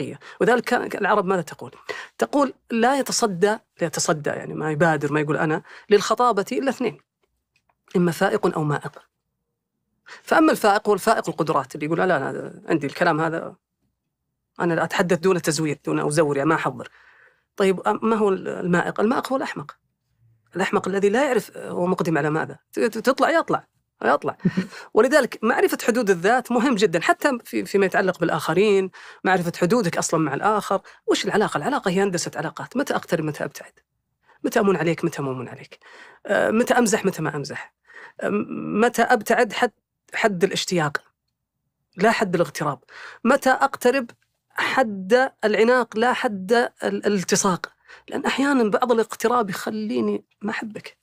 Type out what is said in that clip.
الحقيقية وذلك العرب ماذا تقول؟ تقول لا يتصدى لا يتصدى يعني ما يبادر ما يقول أنا للخطابة إلا اثنين إما فائق أو مائق فأما الفائق هو الفائق القدرات اللي يقول لا أنا عندي الكلام هذا أنا لا أتحدث دون تزوير دون أزور يعني ما أحضر طيب ما هو المائق؟ المائق هو الأحمق الأحمق الذي لا يعرف هو مقدم على ماذا تطلع يطلع يطلع ولذلك معرفة حدود الذات مهم جدا حتى في فيما يتعلق بالآخرين معرفة حدودك أصلا مع الآخر وش العلاقة العلاقة هي هندسة علاقات متى أقترب متى أبتعد متى أمون عليك متى ما أمون عليك آه، متى أمزح متى ما أمزح آه، متى أبتعد حد حد الاشتياق لا حد الاغتراب متى أقترب حد العناق لا حد الالتصاق لأن أحيانا بعض الاقتراب يخليني ما أحبك